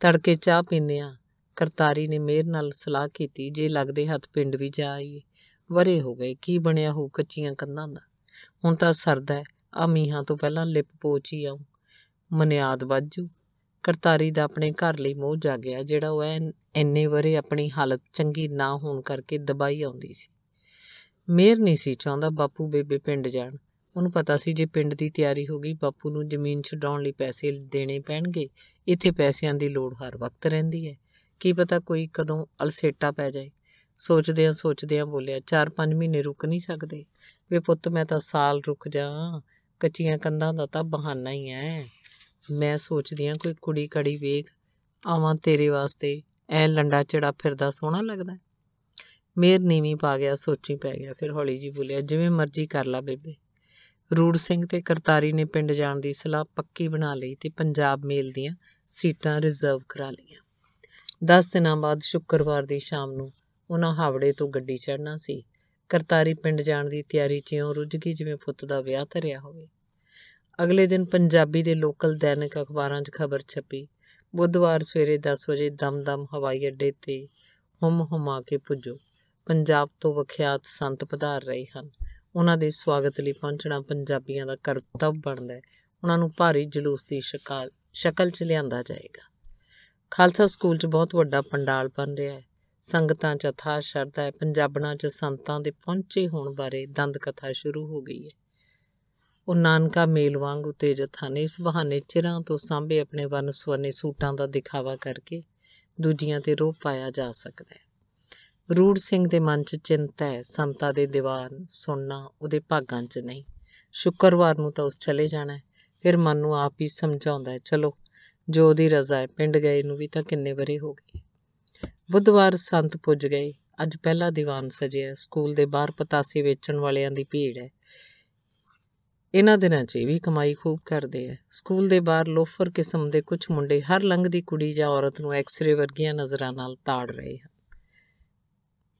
ਤੜਕੇ ਚਾਹ ਆ ਕਰਤਾਰੀ ਨੇ ਮੇਰ ਨਾਲ ਸਲਾਹ ਕੀਤੀ ਜੇ ਲੱਗਦੇ ਹੱਥ ਪਿੰਡ ਵੀ ਜਾ ਆਈਏ ਵਰੇ ਹੋ ਗਏ ਕੀ ਬਣਿਆ ਹੋ ਕੱਚੀਆਂ ਕੰਨਾਂ ਦਾ ਹੁਣ ਤਾਂ ਸਰਦਾ ਹੈ ਆ ਮੀਹਾਂ ਤੋਂ ਪਹਿਲਾਂ ਲਿਪ ਪੋਚ ਹੀ ਆਉਂ ਮਨਿਆਦ ਵੱਧ ਕਰਤਾਰੀ ਦਾ ਆਪਣੇ ਘਰ ਲਈ ਮੋਹ ਜਾਗਿਆ ਜਿਹੜਾ ਉਹ ਐਨੇ ਇੰਨੇ ਵਰੇ ਆਪਣੀ ਹਾਲਤ ਚੰਗੀ ਨਾ ਹੋਣ ਕਰਕੇ ਦਬਾਈ ਆਉਂਦੀ ਸੀ ਮੇਰ ਨਹੀਂ ਸੀ ਚਾਹੁੰਦਾ ਬਾਪੂ ਬੇਬੇ ਪਿੰਡ ਜਾਣ ਉਹਨੂੰ ਪਤਾ ਸੀ ਜੇ ਪਿੰਡ ਦੀ ਤਿਆਰੀ ਹੋ ਗਈ ਬਾਪੂ ਨੂੰ ਜ਼ਮੀਨ ਛਡਾਉਣ ਲਈ ਪੈਸੇ ਦੇਣੇ ਪੈਣਗੇ ਇੱਥੇ ਪੈਸਿਆਂ ਦੀ ਲੋੜ ਹਰ ਵਕਤ ਰਹਿੰਦੀ ਹੈ ਕੀ ਪਤਾ ਕੋਈ ਕਦੋਂ ਅਲਸੇਟਾ ਪੈ ਜਾਏ ਸੋਚਦੇ ਆ ਸੋਚਦੇ ਆ ਬੋਲਿਆ 4-5 ਮਹੀਨੇ ਰੁਕ ਨਹੀਂ ਸਕਦੇ ਵੇ ਪੁੱਤ ਮੈਂ ਤਾਂ ਸਾਲ ਰੁਕ ਜਾ ਕੱਚੀਆਂ ਕੰਧਾਂ ਦਾ ਤਾਂ ਬਹਾਨਾ ਹੀ ਐ ਮੈਂ ਸੋਚਦੀ ਆ ਕੋਈ ਕੁੜੀ ਕੜੀ ਵੇਖ ਆਵਾਂ ਤੇਰੇ ਵਾਸਤੇ ਐ ਲੰਡਾ ਚੜਾ ਫਿਰਦਾ ਸੋਹਣਾ ਲੱਗਦਾ ਮੇਰ ਨੀਵੀਂ ਪਾ ਗਿਆ ਸੋਚੀ ਪੈ ਗਿਆ ਫਿਰ ਹੌਲੀ ਜੀ ਬੋਲਿਆ ਜਿਵੇਂ ਮਰਜ਼ੀ ਕਰ ਲਾ ਬੇਬੇ ਰੂੜ ਸਿੰਘ ਤੇ ਕਰਤਾਰੀ ਨੇ ਪਿੰਡ ਜਾਣ ਦੀ ਸਲਾਹ ਪੱਕੀ ਬਣਾ ਲਈ ਤੇ ਪੰਜਾਬ ਮੇਲ ਦੀਆਂ ਸੀਟਾਂ ਰਿਜ਼ਰਵ ਕਰਾ ਲਈਆਂ 10 ਦਿਨਾਂ ਬਾਅਦ ਸ਼ੁੱਕਰਵਾਰ ਦੀ ਸ਼ਾਮ ਨੂੰ ਉਹਨਾਂ ਹਾਵੜੇ ਤੋਂ ਗੱਡੀ ਚੜ੍ਹਨਾ ਸੀ ਕਰਤਾਰੀ ਪਿੰਡ ਜਾਣ ਦੀ ਤਿਆਰੀ 'ਚ ਉਹ ਰੁੱਝ ਗਈ ਜਿਵੇਂ ਪੁੱਤ ਦਾ ਵਿਆਹ ਧਰਿਆ ਹੋਵੇ ਅਗਲੇ ਦਿਨ ਪੰਜਾਬੀ ਦੇ ਲੋਕਲ ਦੈਨਿਕ ਅਖਬਾਰਾਂ 'ਚ ਖਬਰ ਛਪੀ ਬੁੱਧਵਾਰ ਸਵੇਰੇ 10 ਵਜੇ ਦਮਦਮ ਹਵਾਈ ਅੱਡੇ ਤੇ ਹਮ ਹਮਾ ਕੇ ਪੁੱਜੋ ਪੰਜਾਬ ਤੋਂ ਵਿਖਿਆਤ ਸੰਤ ਪਧਾਰ ਰਹੇ ਹਨ ਉਹਨਾਂ ਦੇ ਸਵਾਗਤ ਲਈ ਪਹੁੰਚਣਾ ਪੰਜਾਬੀਆਂ ਦਾ ਕਰਤੱਵ ਬਣਦਾ ਹੈ ਉਹਨਾਂ ਨੂੰ ਭਾਰੀ ਜਲੂਸ ਦੀ ਸ਼ਕਲ ਸ਼ਕਲ 'ਚ ਲਿਆਂਦਾ ਜਾਏਗਾ ਖਾਲਸਾ ਸਕੂਲ 'ਚ ਬਹੁਤ ਵੱਡਾ ਪੰਡਾਲ ਬਣ ਰਿਹਾ ਹੈ ਸੰਗਤਾਂ 'ਚ ਅਥਾਹ ਸ਼ਰਧਾ ਹੈ ਪੰਜਾਬਣਾ 'ਚ ਸੰਤਾਂ ਦੇ ਪਹੁੰਚੇ ਹੋਣ ਬਾਰੇ ਦੰਦ ਕਥਾ ਸ਼ੁਰੂ ਹੋ ਗਈ ਹੈ ਉਹ ਨਾਨਕਾ ਮੇਲ ਵਾਂਗ ਉਤੇਜਤ ਹਨ ਇਸ ਬਹਾਨੇ ਚਿਰਾਂ ਤੋਂ ਸਾਂਭੇ ਆਪਣੇ ਵਨ ਸਵਰਨੇ ਸੂਟਾਂ ਦਾ ਦਿਖਾਵਾ ਕਰਕੇ ਦੂਜੀਆਂ ਤੇ ਰੋਹ ਪਾਇਆ ਜਾ ਸਕਦਾ ਹੈ ਰੂੜ ਸਿੰਘ ਦੇ ਮਨ 'ਚ ਚਿੰਤਾ ਹੈ ਸੰਤਾ ਦੇ ਦੀਵਾਨ ਸੁਣਨਾ ਉਹਦੇ ਭਾਗਾਂ 'ਚ ਨਹੀਂ ਸ਼ੁੱਕਰਵਾਰ ਨੂੰ ਤਾਂ ਉਸ ਚਲੇ ਜਾਣਾ ਫਿਰ ਮਨ ਨੂੰ ਆਪ ਹੀ ਸਮਝਾਉਂਦਾ ਹੈ ਚਲੋ ਜੋ ਉਹਦੀ ਰਜ਼ਾ ਹੈ ਪਿੰਡ ਗਏ ਨੂੰ ਵੀ ਤਾਂ ਕਿੰਨੇ ਬਰੇ ਹੋ ਗਏ ਬੁੱਧਵਾਰ ਸੰਤ ਪੁੱਜ ਗਏ ਅੱਜ ਪਹਿਲਾ ਦੀਵਾਨ ਸਜਿਆ ਸਕੂਲ ਦੇ ਬਾਹਰ ਪਤਾਸੀ ਵੇਚਣ ਵਾਲਿਆਂ ਦੀ ਭੀੜ ਹੈ ਇਹਨਾਂ ਦਿਨਾਂ 'ਚ ਵੀ ਕਮਾਈ ਖੂਬ ਕਰਦੇ ਐ ਸਕੂਲ ਦੇ ਬਾਹਰ ਲੋਫਰ ਕਿਸਮ ਦੇ ਕੁਝ ਮੁੰਡੇ ਹਰ ਲੰਘਦੀ ਕੁੜੀ ਜਾਂ ਔਰਤ ਨੂੰ ਐਕਸ-ਰੇ ਵਰਗੀਆਂ ਨਜ਼ਰਾਂ ਨਾਲ ਤਾੜ ਰਹੇ ਹਨ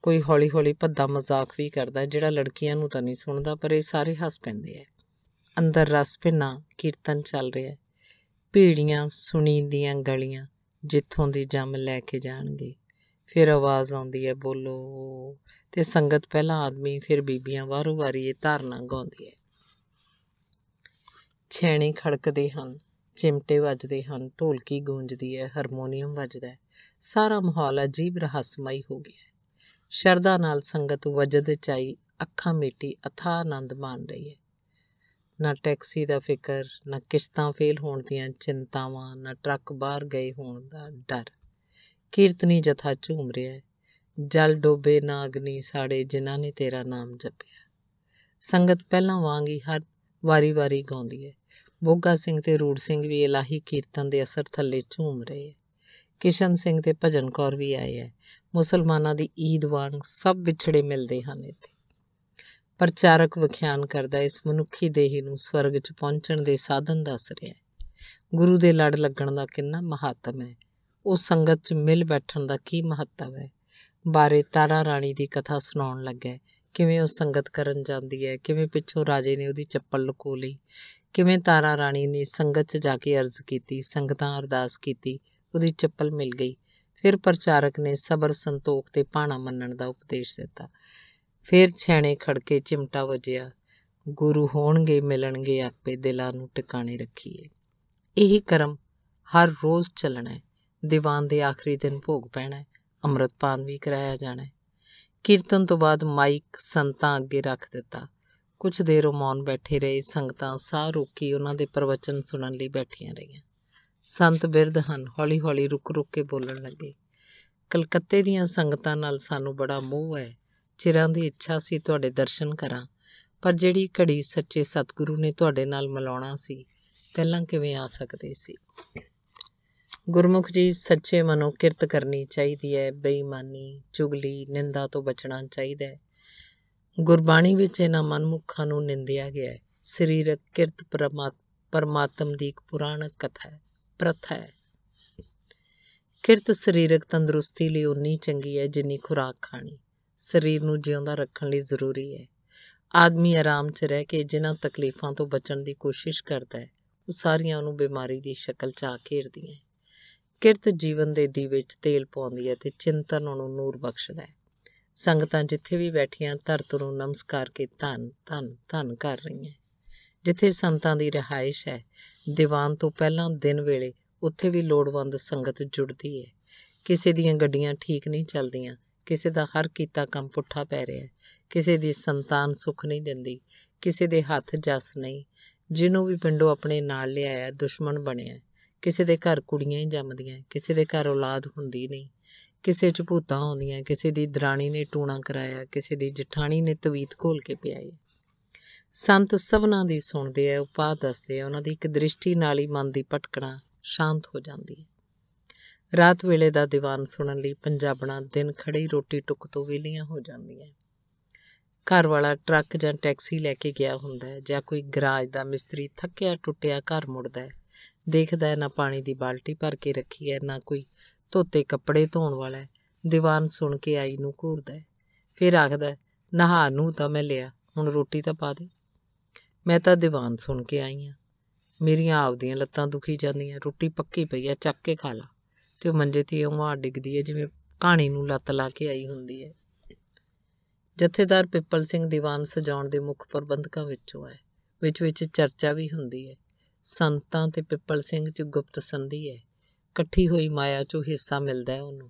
ਕੋਈ ਹੌਲੀ-ਹੌਲੀ ਭੱਦਾ ਮਜ਼ਾਕ ਵੀ ਕਰਦਾ ਜਿਹੜਾ ਲੜਕੀਆਂ ਨੂੰ ਤਾਂ ਨਹੀਂ ਸੁਣਦਾ ਪਰ ਇਹ ਸਾਰੇ ਹੱਸ ਪੈਂਦੇ ਐ ਅੰਦਰ ਰਸ ਪਿੰਨਾ ਕੀਰਤਨ ਚੱਲ ਰਿਹਾ ਹੈ ਭੀੜੀਆਂ ਸੁਣੀ ਦੀਆਂ ਗਲੀਆਂ ਜਿੱਥੋਂ ਦੀ ਜੰਮ ਲੈ ਕੇ ਜਾਣਗੇ ਫਿਰ ਆਵਾਜ਼ ਆਉਂਦੀ ਐ ਬੋਲੋ ਤੇ ਸੰਗਤ ਪਹਿਲਾਂ ਆਦਮੀ ਫਿਰ ਬੀਬੀਆਂ ਵਾਰੋ-ਵਾਰੀ ਇਹ ਧਾਰਨਾ ਗਾਉਂਦੀ ਐ ਛੈਣੇ ਖੜਕਦੇ ਹਨ ਚਿਮਟੇ ਵੱਜਦੇ ਹਨ ਢੋਲਕੀ ਗੂੰਜਦੀ ਹੈ ਹਾਰਮੋਨੀਅਮ ਵੱਜਦਾ ਹੈ ਸਾਰਾ ਮਾਹੌਲ ਅਜੀਬ ਰਹੱਸਮਈ ਹੋ ਗਿਆ ਹੈ ਸ਼ਰਧਾ ਨਾਲ ਸੰਗਤ ਵਜਦ ਚਾਈ ਅੱਖਾਂ ਮੀਟੀ ਅਥਾ ਆਨੰਦ ਮਾਣ ਰਹੀ ਹੈ ਨਾ ਟੈਕਸੀ ਦਾ ਫਿਕਰ ਨਾ ਕਿਸ਼ਤਾਂ ਫੇਲ ਹੋਣ ਦੀਆਂ ਚਿੰਤਾਵਾਂ ਨਾ ਟਰੱਕ ਬਾਹਰ ਗਏ ਹੋਣ ਦਾ ਡਰ ਕੀਰਤਨੀ ਜਥਾ ਝੂਮ ਰਿਹਾ ਹੈ ਜਲ ਡੋਬੇ ਨਾ ਅਗਨੀ ਸਾੜੇ ਜਿਨ੍ਹਾਂ ਨੇ ਤੇਰਾ ਨਾਮ ਜਪਿਆ ਸੰਗਤ ਪਹਿਲਾਂ ਵਾਂਗ ਹੀ ਹਰ ਵਾਰੀ-ਵਾਰੀ ਗਾਉਂਦੀ ਹੈ। ਮੋਗਾ ਸਿੰਘ ਤੇ ਰੂੜ ਸਿੰਘ ਵੀ ਇਲਾਹੀ ਕੀਰਤਨ ਦੇ ਅਸਰ ਥੱਲੇ ਝੂਮ ਰਹੇ ਹੈ। ਕਿਸ਼ਨ ਸਿੰਘ ਤੇ ਭਜਨ ਕੌਰ ਵੀ ਆਏ ਹੈ। ਮੁਸਲਮਾਨਾਂ ਦੀ ਈਦ ਵਾਂਗ ਸਭ ਵਿਛੜੇ ਮਿਲਦੇ ਹਨ ਇੱਥੇ। ਪ੍ਰਚਾਰਕ ਵਿਖਿਆਨ ਕਰਦਾ ਇਸ ਮਨੁੱਖੀ ਦੇਹ ਨੂੰ ਸਵਰਗ 'ਚ ਪਹੁੰਚਣ ਦੇ ਸਾਧਨ ਦੱਸ ਰਿਹਾ ਹੈ। ਗੁਰੂ ਦੇ ਲੜ ਲੱਗਣ ਦਾ ਕਿੰਨਾ ਮਹੱਤਵ ਹੈ। ਉਹ ਸੰਗਤ 'ਚ ਮਿਲ ਬੈਠਣ ਦਾ ਕੀ ਮਹੱਤਵ ਹੈ। ਬਾਰੇ ਤਾਰਾ ਰਾਣੀ ਦੀ ਕਥਾ ਸੁਣਾਉਣ ਲੱਗਾ ਕਿਵੇਂ ਉਹ ਸੰਗਤ ਕਰਨ ਜਾਂਦੀ ਹੈ ਕਿਵੇਂ ਪਿੱਛੋਂ ਰਾਜੇ ਨੇ ਉਹਦੀ ਚੱਪਲ ਲੁਕੋ ਲਈ ਕਿਵੇਂ ਤਾਰਾ ਰਾਣੀ ਨੇ ਸੰਗਤ 'ਚ ਜਾ ਕੇ ਅਰਜ਼ ਕੀਤੀ ਸੰਗਤਾਂ ਅਰਦਾਸ ਕੀਤੀ ਉਹਦੀ ਚੱਪਲ ਮਿਲ ਗਈ ਫਿਰ ਪ੍ਰਚਾਰਕ ਨੇ ਸਬਰ ਸੰਤੋਖ ਤੇ ਪਾਣਾ ਮੰਨਣ ਦਾ ਉਪਦੇਸ਼ ਦਿੱਤਾ ਫਿਰ ਛੈਣੇ ਖੜਕੇ ਚਿਮਟਾ ਵਜਿਆ ਗੁਰੂ ਹੋਣਗੇ ਮਿਲਣਗੇ ਆਪੇ ਦਿਲਾਂ ਨੂੰ ਟਿਕਾਣੇ ਰੱਖੀਏ ਇਹੀ ਕਰਮ ਹਰ ਰੋਜ਼ ਚੱਲਣਾ ਹੈ ਦੀਵਾਨ ਦੇ ਆਖਰੀ ਦਿਨ ਭੋਗ ਪੈਣਾ ਹੈ ਅੰਮ੍ਰਿਤਪਾਨ ਵੀ ਕਰਾਇਆ ਜਾਣਾ ਹੈ ਕੀਰਤਨ ਤੋਂ ਬਾਅਦ ਮਾਈਕ ਸੰਤਾਂ ਅੱਗੇ ਰੱਖ ਦਿੱਤਾ ਕੁਝ ਦੇਰ ਉਹ ਮੌਨ ਬੈਠੇ ਰਹੇ ਸੰਗਤਾਂ ਸਾਹ ਰੋਕੀ ਉਹਨਾਂ ਦੇ ਪ੍ਰਵਚਨ ਸੁਣਨ ਲਈ ਬੈਠੀਆਂ ਰਹੀਆਂ ਸੰਤ ਬਿਰਧ ਹਨ ਹੌਲੀ-ਹੌਲੀ ਰੁਕ-ਰੁਕ ਕੇ ਬੋਲਣ ਲੱਗੇ ਕਲਕੱਤੇ ਦੀਆਂ ਸੰਗਤਾਂ ਨਾਲ ਸਾਨੂੰ ਬੜਾ ਮੋਹ ਹੈ ਚਿਰਾਂ ਦੀ ਇੱਛਾ ਸੀ ਤੁਹਾਡੇ ਦਰਸ਼ਨ ਕਰਾਂ ਪਰ ਜਿਹੜੀ ਘੜੀ ਸੱਚੇ ਸਤਿਗੁਰੂ ਨੇ ਤੁਹਾਡੇ ਨਾਲ ਮਿਲਾਉਣਾ ਸੀ ਪਹਿਲਾਂ ਕਿਵੇਂ ਆ ਸਕਦੇ ਸੀ ਗੁਰਮੁਖ ਜੀ ਸੱਚੇ ਮਨੋਂ ਕਿਰਤ ਕਰਨੀ ਚਾਹੀਦੀ ਹੈ ਬੇਈਮਾਨੀ ਚੁਗਲੀ ਨਿੰਦਾ ਤੋਂ ਬਚਣਾ ਚਾਹੀਦਾ ਹੈ ਗੁਰਬਾਣੀ ਵਿੱਚ ਇਹਨਾਂ ਮਨਮੁਖਾਂ ਨੂੰ ਨਿੰਦਿਆ ਗਿਆ ਹੈ ਸਰੀਰਕ ਕਿਰਤ ਪਰਮਾਤਮ ਦੀ ਇੱਕ ਪੁਰਾਣਕ ਕਥਾ ਹੈ ਪ੍ਰਥਾ ਹੈ ਕਿਰਤ ਸਰੀਰਕ ਤੰਦਰੁਸਤੀ ਲਈ ਉਨੀ ਚੰਗੀ ਹੈ ਜਿੰਨੀ ਖੁਰਾਕ ਖਾਣੀ ਸਰੀਰ ਨੂੰ ਜਿਉਂਦਾ ਰੱਖਣ ਲਈ ਜ਼ਰੂਰੀ ਹੈ ਆਦਮੀ ਆਰਾਮ 'ਚ ਰਹਿ ਕੇ ਜਿਨ੍ਹਾਂ ਤਕਲੀਫਾਂ ਤੋਂ ਬਚਣ ਦੀ ਕੋਸ਼ਿਸ਼ ਕਰਦਾ ਹੈ ਉਹ ਸਾਰੀਆਂ ਉਹਨੂੰ ਬਿਮਾਰੀ ਦੀ ਸ਼ਕਲ 'ਚ ਆ ਘੇਰਦੀਆਂ ਕਿਰਤ ਜੀਵਨ ਦੇ ਦੀਵੇ 'ਚ ਤੇਲ ਪਾਉਂਦੀ ਹੈ ਤੇ ਚਿੰਤਨ ਨੂੰ ਨੂਰ ਬਖਸ਼ਦਾ ਹੈ ਸੰਗਤਾਂ ਜਿੱਥੇ ਵੀ ਬੈਠੀਆਂ ਧਰਤ ਨੂੰ ਨਮਸਕਾਰ ਕੇ ਧੰਨ ਧੰਨ ਧੰਨ ਕਰ ਰਹੀਆਂ ਜਿੱਥੇ ਸੰਤਾਂ ਦੀ ਰਹਾਇਸ਼ ਹੈ ਦੀਵਾਨ ਤੋਂ ਪਹਿਲਾਂ ਦਿਨ ਵੇਲੇ ਉੱਥੇ ਵੀ ਲੋੜਵੰਦ ਸੰਗਤ ਜੁੜਦੀ ਹੈ ਕਿਸੇ ਦੀਆਂ ਗੱਡੀਆਂ ਠੀਕ ਨਹੀਂ ਚੱਲਦੀਆਂ ਕਿਸੇ ਦਾ ਹਰ ਕੀਤਾ ਕੰਮ ਪੁੱਠਾ ਪੈ ਰਿਹਾ ਹੈ ਕਿਸੇ ਦੀ ਸੰਤਾਨ ਸੁਖ ਨਹੀਂ ਦਿੰਦੀ ਕਿਸੇ ਦੇ ਹੱਥ ਜਸ ਨਹੀਂ ਜਿਹਨੂੰ ਵੀ ਪਿੰਡੋਂ ਆਪਣੇ ਨਾਲ ਲਿਆਇਆ ਦੁਸ਼ਮਣ ਬਣਿਆ ਕਿਸੇ ਦੇ ਘਰ ਕੁੜੀਆਂ ਹੀ ਜੰਮਦੀਆਂ ਕਿਸੇ ਦੇ ਘਰ ਔਲਾਦ ਹੁੰਦੀ ਨਹੀਂ ਕਿਸੇ 'ਚ ਭੂਤਾਂ ਆਉਂਦੀਆਂ ਕਿਸੇ ਦੀ ਦਰਾਣੀ ਨੇ ਟੂਣਾ ਕਰਾਇਆ ਕਿਸੇ ਦੀ ਜਠਾਣੀ ਨੇ ਤਵੀਤ ਘੋਲ ਕੇ ਪਿਆਈ ਸੰਤ ਸਭਨਾ ਦੀ ਸੁਣਦੇ ਆ ਉਪਾਅ ਦੱਸਦੇ ਆ ਉਹਨਾਂ ਦੀ ਇੱਕ ਦ੍ਰਿਸ਼ਟੀ ਨਾਲ ਹੀ ਮਨ ਦੀ ਪਟਕਣਾ ਸ਼ਾਂਤ ਹੋ ਜਾਂਦੀ ਹੈ ਰਾਤ ਵੇਲੇ ਦਾ ਦੀਵਾਨ ਸੁਣਨ ਲਈ ਪੰਜਾਬਣਾ ਦਿਨ ਖੜੀ ਰੋਟੀ ਟੁੱਕ ਤੋਂ ਵਿਲੀਆਂ ਹੋ ਜਾਂਦੀਆਂ ਘਰ ਵਾਲਾ ਟਰੱਕ ਜਾਂ ਟੈਕਸੀ ਲੈ ਕੇ ਗਿਆ ਹੁੰਦਾ ਹੈ ਜਾਂ ਕੋਈ ਗਰਾਜ ਦਾ ਮਿਸਤਰੀ ਥੱਕਿਆ ਟੁੱਟਿਆ ਘਰ ਮੁੜਦਾ ਹੈ ਦੇਖਦਾ ਨਾ ਪਾਣੀ ਦੀ ਬਾਲਟੀ ਭਰ ਕੇ ਰੱਖੀ ਹੈ ਨਾ ਕੋਈ ਧੋਤੇ ਕੱਪੜੇ ਧੋਣ ਵਾਲਾ ਹੈ ਦੀਵਾਨ ਸੁਣ ਕੇ ਆਈ ਨੂੰ ਘੂਰਦਾ ਫਿਰ ਆਖਦਾ ਨਹਾ ਨੂੰ ਤਾਂ ਮੈਂ ਲਿਆ ਹੁਣ ਰੋਟੀ ਤਾਂ ਪਾ ਦੇ ਮੈਂ ਤਾਂ ਦੀਵਾਨ ਸੁਣ ਕੇ ਆਈ ਆ ਮੇਰੀਆਂ ਆਪਦੀਆਂ ਲੱਤਾਂ ਦੁਖੀ ਜਾਂਦੀਆਂ ਰੋਟੀ ਪੱਕੀ ਪਈ ਆ ਚੱਕ ਕੇ ਖਾ ਲਾ ਤੇ ਉਹ ਮੰਜੇ ਤੇ ਉਹ ਆ ਡਿੱਗਦੀ ਹੈ ਜਿਵੇਂ ਕਹਾਣੀ ਨੂੰ ਲੱਤ ਲਾ ਕੇ ਆਈ ਹੁੰਦੀ ਹੈ ਜਥੇਦਾਰ ਪਿੱਪਲ ਸਿੰਘ ਦੀਵਾਨ ਸਜਾਉਣ ਦੇ ਮੁੱਖ ਪ੍ਰਬੰਧਕਾਂ ਵਿੱਚੋਂ ਹੈ ਵਿੱਚ ਵਿੱਚ ਚਰਚਾ ਵੀ ਹੁੰਦੀ ਹੈ ਸੰਤਾਂ ਤੇ ਪਿੱਪਲ ਸਿੰਘ 'ਚ ਗੁਪਤ ਸੰਧੀ ਹੈ ਇਕੱਠੀ ਹੋਈ ਮਾਇਆ 'ਚੋਂ ਹਿੱਸਾ ਮਿਲਦਾ ਹੈ ਉਹਨੂੰ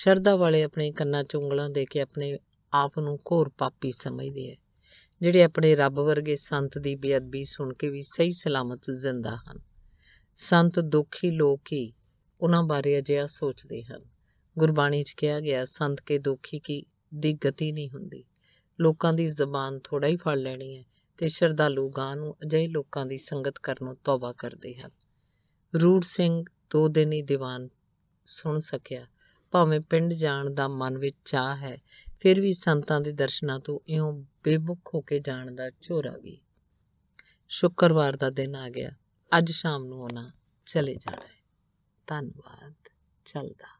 ਸ਼ਰਧਾ ਵਾਲੇ ਆਪਣੇ ਕੰਨਾਂ 'ਚ ਉਂਗਲਾਂ ਦੇ ਕੇ ਆਪਣੇ ਆਪ ਨੂੰ ਘੋਰ ਪਾਪੀ ਸਮਝਦੇ ਹੈ ਜਿਹੜੇ ਆਪਣੇ ਰੱਬ ਵਰਗੇ ਸੰਤ ਦੀ ਬੇਅਦਬੀ ਸੁਣ ਕੇ ਵੀ ਸਹੀ ਸਲਾਮਤ ਜ਼ਿੰਦਾ ਹਨ ਸੰਤ ਦੁਖੀ ਲੋਕ ਹੀ ਉਹਨਾਂ ਬਾਰੇ ਅਜਿਹਾ ਸੋਚਦੇ ਹਨ ਗੁਰਬਾਣੀ 'ਚ ਕਿਹਾ ਗਿਆ ਸੰਤ ਕੇ ਦੁਖੀ ਕੀ ਦੀ ਗਤੀ ਨਹੀਂ ਹੁੰਦੀ ਲੋਕਾਂ ਦੀ ਜ਼ਬਾਨ ਥੋੜਾ ਹੀ ਫੜ ਲੈਣੀ ਹੈ ਤੇ ਸ਼ਰਧਾਲੂ ਗਾਂ ਨੂੰ ਅਜਿਹੇ ਲੋਕਾਂ ਦੀ ਸੰਗਤ ਕਰਨੋਂ ਤੌਬਾ ਕਰਦੇ ਹਨ ਰੂੜ ਸਿੰਘ ਦੋ ਦਿਨ ਹੀ ਦੀਵਾਨ ਸੁਣ ਸਕਿਆ ਭਾਵੇਂ ਪਿੰਡ ਜਾਣ ਦਾ ਮਨ ਵਿੱਚ ਚਾਹ ਹੈ ਫਿਰ ਵੀ ਸੰਤਾਂ ਦੇ ਦਰਸ਼ਨਾਂ ਤੋਂ ਇਉਂ ਬੇਮੁਖ ਹੋ ਕੇ ਜਾਣ ਦਾ ਝੋਰਾ ਵੀ ਸ਼ੁੱਕਰਵਾਰ ਦਾ ਦਿਨ ਆ ਗਿਆ ਅੱਜ ਸ਼ਾਮ ਨੂੰ ਉਹਨਾਂ ਚਲੇ ਜਾਣਾ ਹੈ ਧੰਨਵਾਦ ਚਲਦਾ